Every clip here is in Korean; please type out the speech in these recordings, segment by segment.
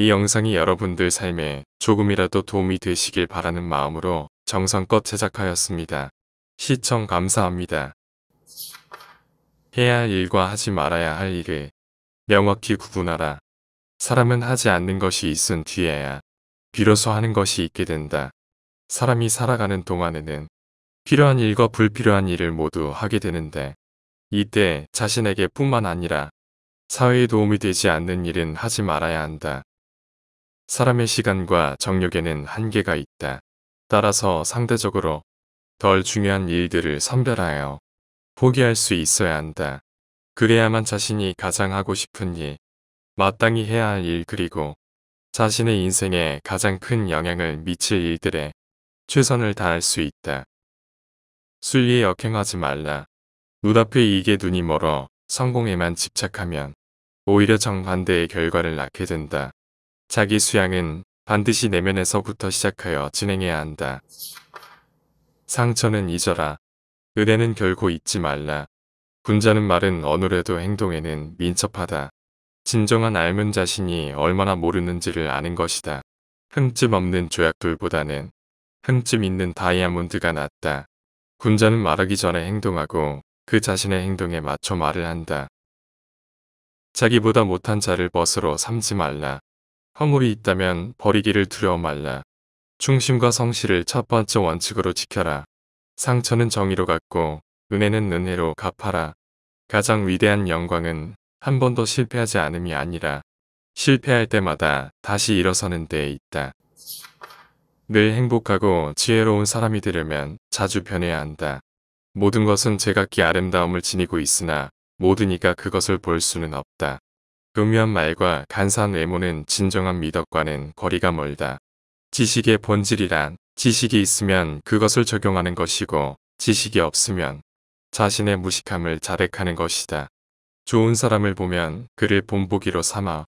이 영상이 여러분들 삶에 조금이라도 도움이 되시길 바라는 마음으로 정성껏 제작하였습니다. 시청 감사합니다. 해야 할 일과 하지 말아야 할 일을 명확히 구분하라. 사람은 하지 않는 것이 있은 뒤에야 비로소 하는 것이 있게 된다. 사람이 살아가는 동안에는 필요한 일과 불필요한 일을 모두 하게 되는데 이때 자신에게 뿐만 아니라 사회에 도움이 되지 않는 일은 하지 말아야 한다. 사람의 시간과 정력에는 한계가 있다. 따라서 상대적으로 덜 중요한 일들을 선별하여 포기할 수 있어야 한다. 그래야만 자신이 가장 하고 싶은 일, 마땅히 해야 할 일 그리고 자신의 인생에 가장 큰 영향을 미칠 일들에 최선을 다할 수 있다. 순리에 역행하지 말라. 눈앞의이익에 눈이 멀어 성공에만 집착하면 오히려 정반대의 결과를 낳게 된다. 자기 수양은 반드시 내면에서부터 시작하여 진행해야 한다. 상처는 잊어라. 은혜는 결코 잊지 말라. 군자는 말은 어느래도 행동에는 민첩하다. 진정한 앓은 자신이 얼마나 모르는지를 아는 것이다. 흠집 없는 조약돌보다는 흠집 있는 다이아몬드가 낫다. 군자는 말하기 전에 행동하고 그 자신의 행동에 맞춰 말을 한다. 자기보다 못한 자를 벗으로 삼지 말라. 허물이 있다면 버리기를 두려워 말라. 중심과 성실을 첫 번째 원칙으로 지켜라. 상처는 정의로 갚고 은혜는 은혜로 갚아라. 가장 위대한 영광은 한 번도 실패하지 않음이 아니라 실패할 때마다 다시 일어서는 데에 있다. 늘 행복하고 지혜로운 사람이 되려면 자주 변해야 한다. 모든 것은 제각기 아름다움을 지니고 있으나 모든 이가 그것을 볼 수는 없다. 교묘한 말과 간사한 외모는 진정한 미덕과는 거리가 멀다. 지식의 본질이란 지식이 있으면 그것을 적용하는 것이고 지식이 없으면 자신의 무식함을 자백하는 것이다. 좋은 사람을 보면 그를 본보기로 삼아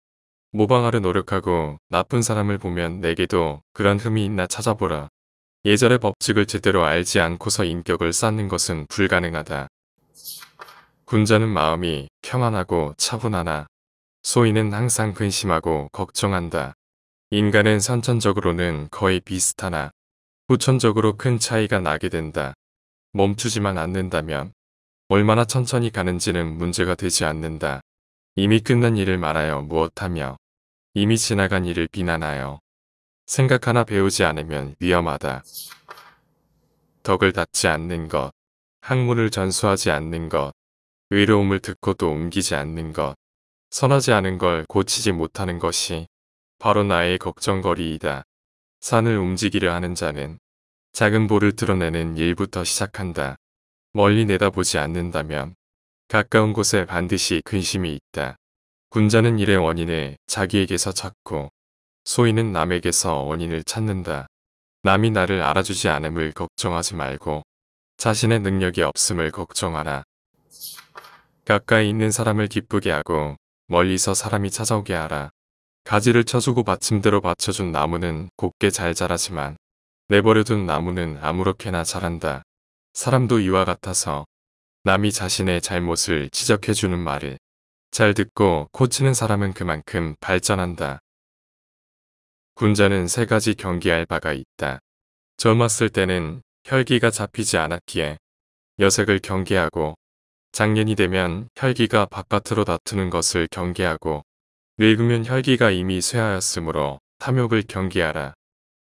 모방하려 노력하고 나쁜 사람을 보면 내게도 그런 흠이 있나 찾아보라. 예절의 법칙을 제대로 알지 않고서 인격을 쌓는 것은 불가능하다. 군자는 마음이 평안하고 차분하나 소인은 항상 근심하고 걱정한다. 인간은 선천적으로는 거의 비슷하나 후천적으로 큰 차이가 나게 된다. 멈추지만 않는다면 얼마나 천천히 가는지는 문제가 되지 않는다. 이미 끝난 일을 말하여 무엇하며 이미 지나간 일을 비난하여 생각 하나 배우지 않으면 위험하다. 덕을 닫지 않는 것, 학문을 전수하지 않는 것, 의로움을 듣고도 옮기지 않는 것, 선하지 않은 걸 고치지 못하는 것이 바로 나의 걱정거리이다. 산을 움직이려 하는 자는 작은 볼을 드러내는 일부터 시작한다. 멀리 내다보지 않는다면 가까운 곳에 반드시 근심이 있다. 군자는 일의 원인을 자기에게서 찾고 소인은 남에게서 원인을 찾는다. 남이 나를 알아주지 않음을 걱정하지 말고 자신의 능력이 없음을 걱정하라. 가까이 있는 사람을 기쁘게 하고 멀리서 사람이 찾아오게 하라. 가지를 쳐주고 받침대로 받쳐준 나무는 곱게 잘 자라지만 내버려둔 나무는 아무렇게나 자란다. 사람도 이와 같아서 남이 자신의 잘못을 지적해주는 말을 잘 듣고 코치는 사람은 그만큼 발전한다. 군자는 세 가지 경계할 바가 있다. 젊었을 때는 혈기가 잡히지 않았기에 여색을 경계하고 장년이 되면 혈기가 바깥으로 다투는 것을 경계하고 늙으면 혈기가 이미 쇠하였으므로 탐욕을 경계하라.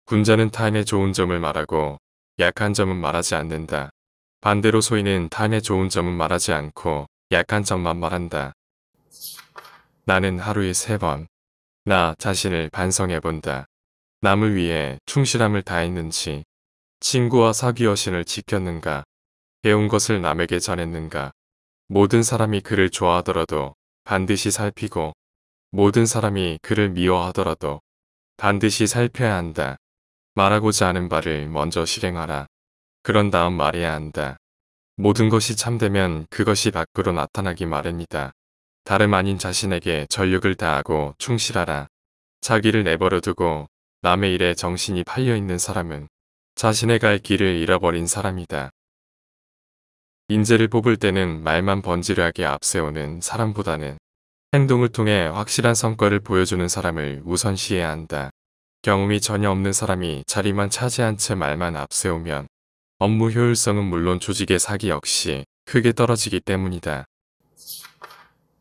군자는 타인의 좋은 점을 말하고 약한 점은 말하지 않는다. 반대로 소인은 타인의 좋은 점은 말하지 않고 약한 점만 말한다. 나는 하루에 세 번 나 자신을 반성해본다. 남을 위해 충실함을 다했는지 친구와 사귀 어신을 지켰는가 배운 것을 남에게 전했는가 모든 사람이 그를 좋아하더라도 반드시 살피고 모든 사람이 그를 미워하더라도 반드시 살펴야 한다. 말하고자 하는 바를 먼저 실행하라. 그런 다음 말해야 한다. 모든 것이 참되면 그것이 밖으로 나타나기 마련이다. 다름 아닌 자신에게 전력을 다하고 충실하라. 자기를 내버려 두고 남의 일에 정신이 팔려 있는 사람은 자신의 갈 길을 잃어버린 사람이다. 인재를 뽑을 때는 말만 번지르하게 앞세우는 사람보다는 행동을 통해 확실한 성과를 보여주는 사람을 우선시해야 한다. 경험이 전혀 없는 사람이 자리만 차지한 채 말만 앞세우면 업무 효율성은 물론 조직의 사기 역시 크게 떨어지기 때문이다.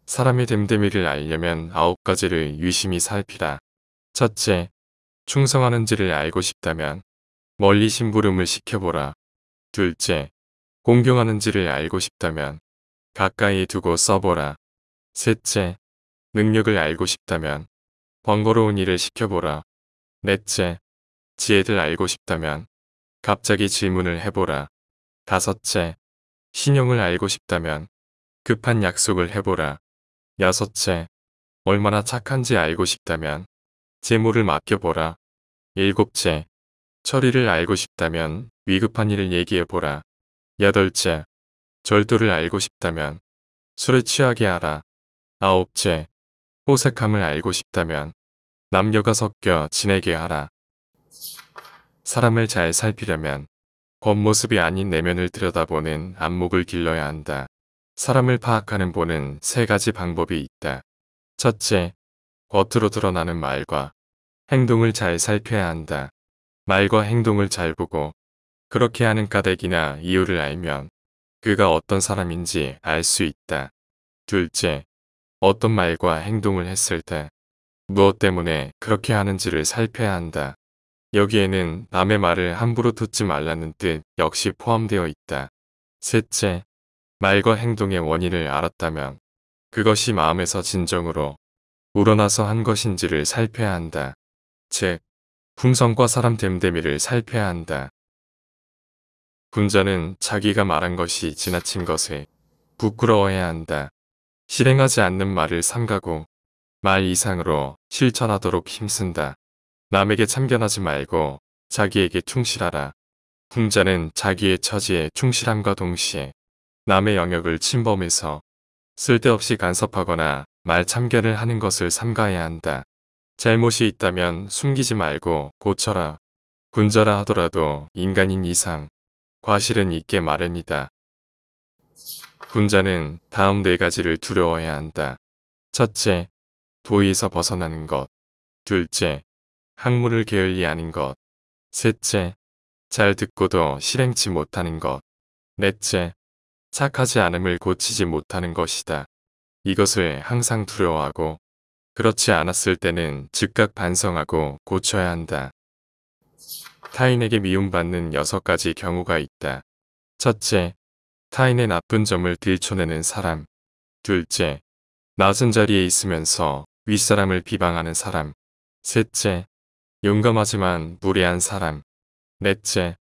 사람의 됨됨이를 알려면 아홉 가지를 유심히 살피라. 첫째, 충성하는지를 알고 싶다면 멀리 심부름을 시켜보라. 둘째, 공경하는지를 알고 싶다면 가까이 두고 써보라. 셋째, 능력을 알고 싶다면 번거로운 일을 시켜보라. 넷째, 지혜를 알고 싶다면 갑자기 질문을 해보라. 다섯째, 신용을 알고 싶다면 급한 약속을 해보라. 여섯째, 얼마나 착한지 알고 싶다면 재물을 맡겨보라. 일곱째, 처리를 알고 싶다면 위급한 일을 얘기해보라. 여덟째, 절도를 알고 싶다면 술에 취하게 하라. 아홉째, 호색함을 알고 싶다면 남녀가 섞여 지내게 하라. 사람을 잘 살피려면 겉모습이 아닌 내면을 들여다보는 안목을 길러야 한다. 사람을 파악하는 보는 세 가지 방법이 있다. 첫째, 겉으로 드러나는 말과 행동을 잘 살펴야 한다. 말과 행동을 잘 보고 그렇게 하는 까닭이나 이유를 알면 그가 어떤 사람인지 알 수 있다. 둘째, 어떤 말과 행동을 했을 때 무엇 때문에 그렇게 하는지를 살펴야 한다. 여기에는 남의 말을 함부로 듣지 말라는 뜻 역시 포함되어 있다. 셋째, 말과 행동의 원인을 알았다면 그것이 마음에서 진정으로 우러나서 한 것인지를 살펴야 한다. 즉, 품성과 사람 됨됨이를 살펴야 한다. 군자는 자기가 말한 것이 지나친 것에 부끄러워해야 한다. 실행하지 않는 말을 삼가고 말 이상으로 실천하도록 힘쓴다. 남에게 참견하지 말고 자기에게 충실하라. 군자는 자기의 처지에 충실함과 동시에 남의 영역을 침범해서 쓸데없이 간섭하거나 말 참견을 하는 것을 삼가해야 한다. 잘못이 있다면 숨기지 말고 고쳐라. 군자라 하더라도 인간인 이상 과실은 있게 마련이다. 군자는 다음 네 가지를 두려워해야 한다. 첫째, 도의에서 벗어나는 것. 둘째, 학문을 게을리 하는 것. 셋째, 잘 듣고도 실행치 못하는 것. 넷째, 착하지 않음을 고치지 못하는 것이다. 이것을 항상 두려워하고 그렇지 않았을 때는 즉각 반성하고 고쳐야 한다. 타인에게 미움받는 여섯 가지 경우가 있다. 첫째, 타인의 나쁜 점을 들춰내는 사람. 둘째, 낮은 자리에 있으면서 윗사람을 비방하는 사람. 셋째, 용감하지만 무례한 사람. 넷째,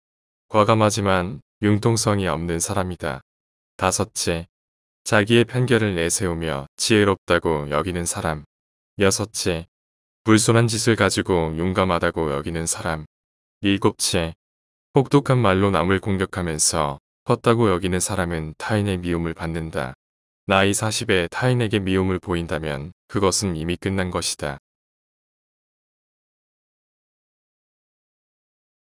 과감하지만 융통성이 없는 사람이다. 다섯째, 자기의 편견을 내세우며 지혜롭다고 여기는 사람. 여섯째, 불손한 짓을 가지고 용감하다고 여기는 사람. 일곱째, 혹독한 말로 남을 공격하면서 컸다고 여기는 사람은 타인의 미움을 받는다. 나이 40에 타인에게 미움을 보인다면 그것은 이미 끝난 것이다.